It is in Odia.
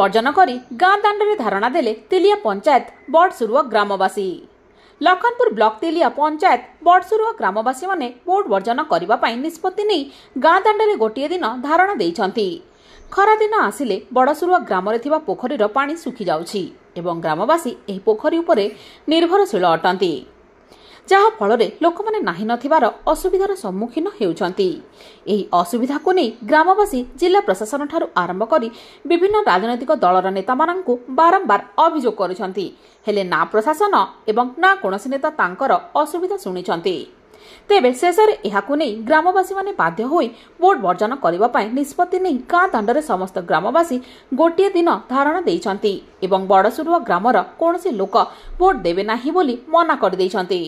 ବର୍ଜନ କରି ଗାଁ ଦାଣ୍ଡରେ ଧାରଣା ଦେଲେ ତିଲିଆ ପଞ୍ଚାୟତ ବଡ଼ସୁରୁଅ ଗ୍ରାମବାସୀ ଲଖନପୁର ବ୍ଲକ ତିଲିଆ ପଞ୍ଚାୟତ ବଡ଼ସୁରୁଅ ଗ୍ରାମବାସୀମାନେ ବୋର୍ଡ ବର୍ଜନ କରିବା ପାଇଁ ନିଷ୍ପତ୍ତି ନେଇ ଗାଁ ଦାଣ୍ଡରେ ଗୋଟିଏ ଦିନ ଧାରଣା ଦେଇଛନ୍ତି ଖରାଦିନ ଆସିଲେ ବଡ଼ସୁରୁଅ ଗ୍ରାମରେ ଥିବା ପୋଖରୀର ପାଣି ଶୁଖିଯାଉଛି ଏବଂ ଗ୍ରାମବାସୀ ଏହି ପୋଖରୀ ଉପରେ ନିର୍ଭରଶୀଳ ଅଟନ୍ତି ଯାହାଫଳରେ ଲୋକମାନେ ନାହିଁ ନଥିବାର ଅସୁବିଧାର ସମ୍ମୁଖୀନ ହେଉଛନ୍ତି ଏହି ଅସୁବିଧାକୁ ନେଇ ଗ୍ରାମବାସୀ ଜିଲ୍ଲା ପ୍ରଶାସନଠାରୁ ଆରମ୍ଭ କରି ବିଭିନ୍ନ ରାଜନୈତିକ ଦଳର ନେତାମାନଙ୍କୁ ବାରମ୍ବାର ଅଭିଯୋଗ କରୁଛନ୍ତି ହେଲେ ନା ପ୍ରଶାସନ ଏବଂ ନା କୌଣସି ନେତା ତାଙ୍କର ଅସୁବିଧା ଶୁଣିଛନ୍ତି ତେବେ ଶେଷରେ ଏହାକୁ ନେଇ ଗ୍ରାମବାସୀମାନେ ବାଧ୍ୟ ହୋଇ ଭୋଟ୍ ବର୍ଜନ କରିବା ପାଇଁ ନିଷ୍ପତ୍ତି ନେଇ ଗାଁ ଦାଣ୍ଡରେ ସମସ୍ତ ଗ୍ରାମବାସୀ ଗୋଟିଏ ଦିନ ଧାରଣା ଦେଇଛନ୍ତି ଏବଂ ବଡ଼ସୁରୁଆ ଗ୍ରାମର କୌଣସି ଲୋକ ଭୋଟ୍ ଦେବେ ନାହିଁ ବୋଲି ମନା କରିଦେଇଛନ୍ତି